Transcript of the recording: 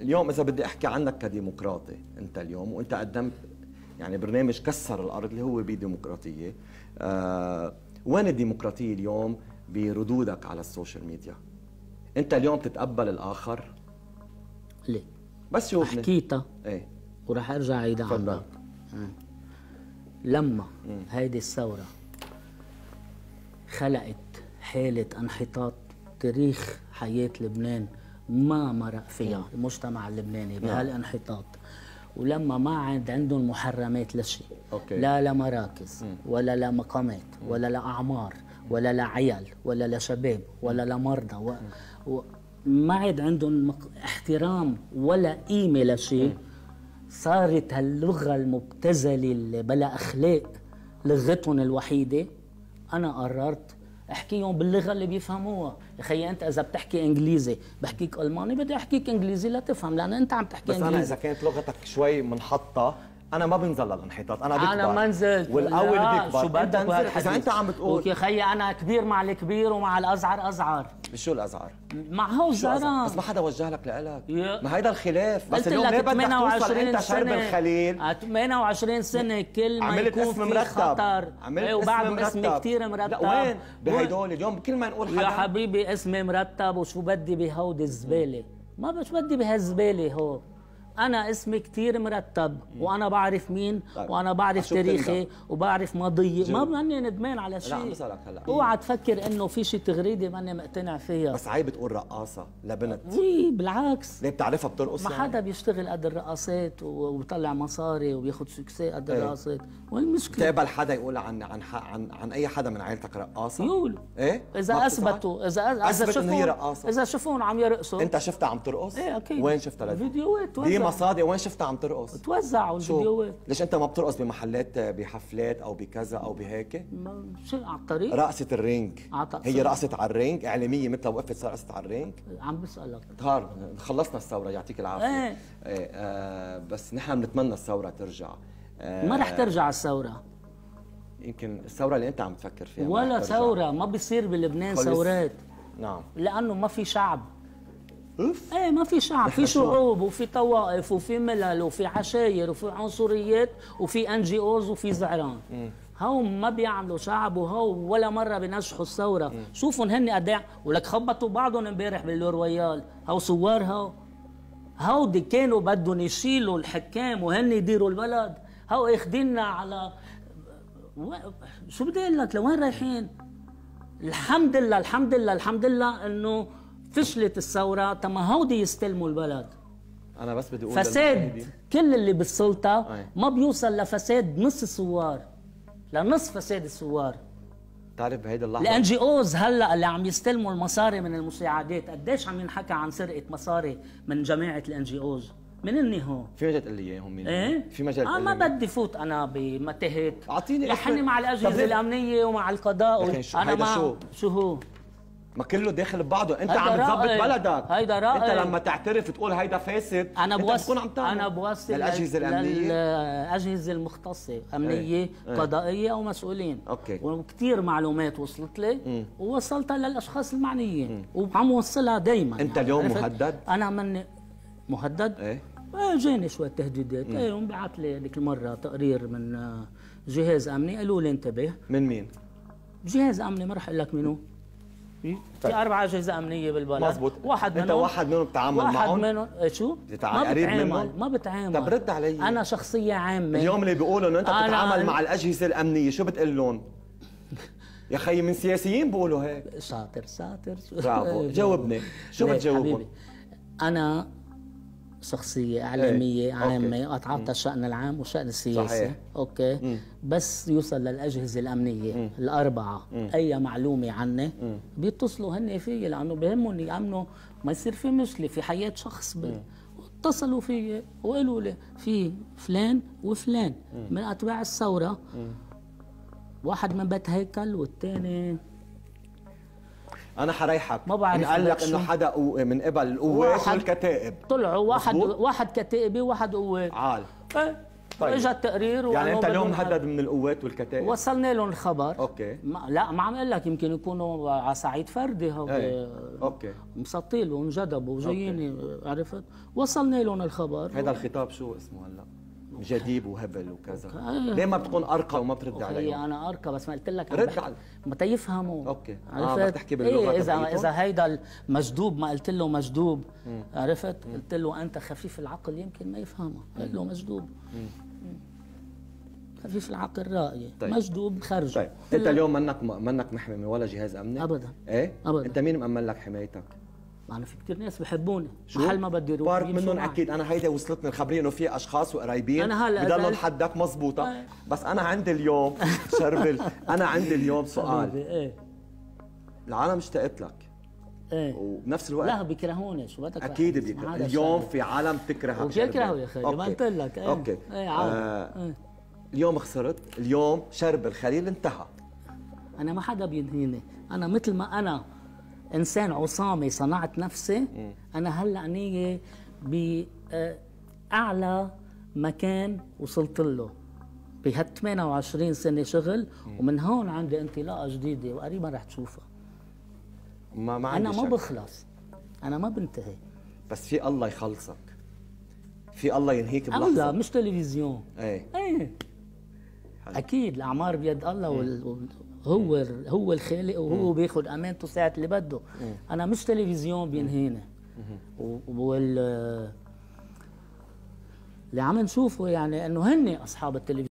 اليوم اذا بدي احكي عنك كديمقراطي انت اليوم وانت قدمت يعني برنامج كسر الارض اللي هو بديمقراطيه آه وين الديمقراطيه اليوم بردودك على السوشيال ميديا انت اليوم تتقبل الاخر ليه بس شو حكيتها ايه وراح ارجع اعيدها عنها لما هيدي الثوره خلقت حاله انحطاط تاريخ حياه لبنان ما مرق فيها نعم. المجتمع اللبناني نعم. بهالانحطاط ولما ما عاد عندهم محرمات لشيء أوكي. لا لمراكز ولا لمقامات ولا لأعمار ولا لعيال ولا لشباب ولا لمرضى و... و... ما عاد عندهم مق... احترام ولا قيمة لشيء صارت هاللغة المبتذلة اللي بلا أخلاق لغتهم الوحيدة أنا قررت احكيهم باللغه اللي بيفهموها يا انت اذا بتحكي انجليزي بحكيك الماني بدي احكيك انجليزي لا تفهم لان انت عم تحكي بس انجليزي بس انا اذا كانت لغتك شوي منحطه انا ما بنزل للانحطاط انا بكبر انا ما نزلت والاول بيكبر شو بدك اذا انت عم بتقول اوكي خيي انا كبير مع الكبير ومع الازعر ازعر شو الازعر؟ مع هو زرع بس ما حدا وجه لك لإلك ما هيدا الخلاف بس اليوم ليه بدك توصل انت شرب الخليل 28 سنه آه، كل ما عملت يكون اسم مرتب خطر عملت إيه، وبعمل اسم, اسمي كثير مرتب لا وين بهدول اليوم كل ما نقول حدا يا حبيبي اسمي مرتب وشو بدي بهودي الزباله ما بدي بهالزباله هو انا اسمي كتير مرتب وانا بعرف مين طيب. وانا بعرف تاريخي وبعرف ماضيي ما ماني ندمان على شيء لا عم بسالك هلا اوعى تفكر انه في شيء تغريده ماني مقتنع فيها بس عيب تقول رقاصه لبنت وي بالعكس ليه بتعرفها بترقص ما يعني؟ حدا بيشتغل قد الرقاصات وبيطلع مصاري وبياخذ سكسي قد ايه؟ الرقاصات وين المشكله تقبل حدا يقول عن عن عن, عن اي حدا من عيلتك رقاصه يقول ايه اذا اثبتوا اذا اذا شفون اذا شفون عم يرقصوا انت شفتها عم ترقص ايه اكيد وين شفتها فيديوهات مصادر وين شفتها عم ترقص؟ توزعوا الفيديوهات ليش انت ما بترقص بمحلات بحفلات او بكذا او بهيك؟ شو على الطريق رقصة الرينج هي رقصت على الرينج اعلاميه مثل وقفت صار رقصت على الرينج عم بسالك طار خلصنا الثوره يعطيك العافيه ايه, ايه آه بس نحن بنتمنى الثوره ترجع آه ما رح ترجع الثوره يمكن الثوره اللي انت عم تفكر فيها ولا ثوره ما بيصير بلبنان ثورات نعم لانه ما في شعب اوف ايه ما في شعب في شعوب وفي طوائف وفي ملل وفي عشاير وفي عنصريات وفي ان جي اوز وفي زعران هو ما بيعملوا شعب وهو ولا مره بينجحوا الثوره شوفوا شوفهم هن قد ولك خبطوا بعضهم امبارح بالرويال هو ثوار هو هودي كانوا بدهم يشيلوا الحكام وهن يديروا البلد هو اخذنا على و... شو بدي اقول لك لوين رايحين الحمد لله الحمد لله الحمد لله انه فشلت الثوره تما هودي يستلموا البلد انا بس بدي اقول فساد كل اللي بالسلطه أي. ما بيوصل لفساد نص الثوار لنص فساد الثوار بتعرف بهيدي اللحظه الان جي اوز هلا اللي عم يستلموا المصاري من المساعدات قديش عم ينحكى عن سرقه مصاري من جماعه الان جي اوز من اني هو في مجال تقول لي اياهم مين ايه في مجال اه ما بدي فوت انا بمتاهات اعطيني لحني مع الاجهزه الامنيه ومع القضاء و... انا ما شو شو هو ما كله داخل ببعضه انت عم تظبط بلدك هيدا رأي انت لما تعترف تقول هيدا فاسد انا بوصل انت عم انا بوصل للاجهزه الامنيه للاجهزه المختصه امنيه ايه. إيه. قضائيه او مسؤولين اوكي وكثير معلومات وصلت لي م. ووصلتها للاشخاص المعنيين م. وعم وصلها دائما انت يعني اليوم مهدد انا من مهدد ايه ايه جاني شوية تهديدات ايه وانبعث لي هذيك المرة تقرير من آه، جهاز امني قالوا لي انتبه من مين؟ جهاز امني ما راح اقول لك منو إيه؟ طيب. في طيب. اربع اجهزه امنيه بالبلد مزبوط واحد منهم انت واحد منهم بتتعامل معهم واحد منهم إيه، شو؟ ما قريب منهم ما بتعامل طب رد علي انا شخصيه عامه اليوم اللي بيقولوا انه انت بتتعامل أنا... مع الاجهزه الامنيه شو بتقول لهم؟ يا خي من سياسيين بيقولوا هيك شاطر شاطر برافو جاوبني شو بتجاوبهم؟ انا شخصية إيه. إعلامية عامة أتعاطى الشأن العام والشأن السياسي صحيح. أوكي مم. بس يوصل للأجهزة الأمنية مم. الأربعة مم. أي معلومة عني بيتصلوا هن في لأنه بهمهم يأمنوا ما يصير في مشكلة في حياة شخص اتصلوا فيي وقالوا لي في فلان وفلان مم. من أتباع الثورة واحد من بيت هيكل والثاني انا حريحك ما بعرف قال لك انه حدا من قبل القوات والكتائب طلعوا واحد مزبوط؟ واحد كتائبي وواحد قوات عال ايه طيب. اجى التقرير يعني انت اليوم مهدد من القوات والكتائب وصلنا لهم الخبر اوكي ما لا ما عم اقول لك يمكن يكونوا على صعيد فردي هو ايه. اوكي مسطيل وانجذبوا وجايين عرفت وصلنا لهم الخبر هذا الخطاب شو اسمه هلا جديب وهبل وكذا آه. ليه ما بتكون ارقى وما بترد علي انا ارقى بس ما قلت لك رد على ما تفهموا اوكي آه، عرفت آه بتحكي باللغه إيه اذا اذا هيدا المجدوب ما قلت له مجدوب مم. عرفت مم. قلت له انت خفيف العقل يمكن ما يفهمه قلت له مجدوب مم. خفيف العقل راقية طيب. مجدوب خرج طيب انت اليوم منك منك محمي ولا جهاز امني ابدا ايه ابدا انت مين مامن لك حمايتك ما يعني انا في كثير ناس بحبوني محل ما بدي اروح بارت منهم اكيد انا هيدا وصلتني الخبريه انه في اشخاص وقرايبين انا بضلوا لحدك مزبوطه آه. بس انا عندي اليوم شربل انا عندي اليوم سؤال إيه. العالم اشتقت لك ايه وبنفس الوقت لا بيكرهوني شو بدك اكيد بيكرهوني اليوم في عالم تكرهك وبيكرهوا يا خالي ما قلت لك ايه اوكي ايه آه، ايه. اليوم خسرت اليوم شرب الخليل انتهى انا ما حدا بينهيني انا مثل ما انا انسان عصامي صنعت نفسي انا هلا نية آه، باعلى مكان وصلت له بهال 28 سنه شغل ومن هون عندي انطلاقه جديده وقريبا رح تشوفها ما ما انا ما بخلص انا ما بنتهي بس في الله يخلصك في الله ينهيك بلحظه الله مش تلفزيون ايه ايه اكيد الاعمار بيد الله وال... هو هو الخالق وهو بياخد امانته ساعه اللي بده انا مش تلفزيون بينهينا وال اللي عم نشوفه يعني انه هن اصحاب التلفزيون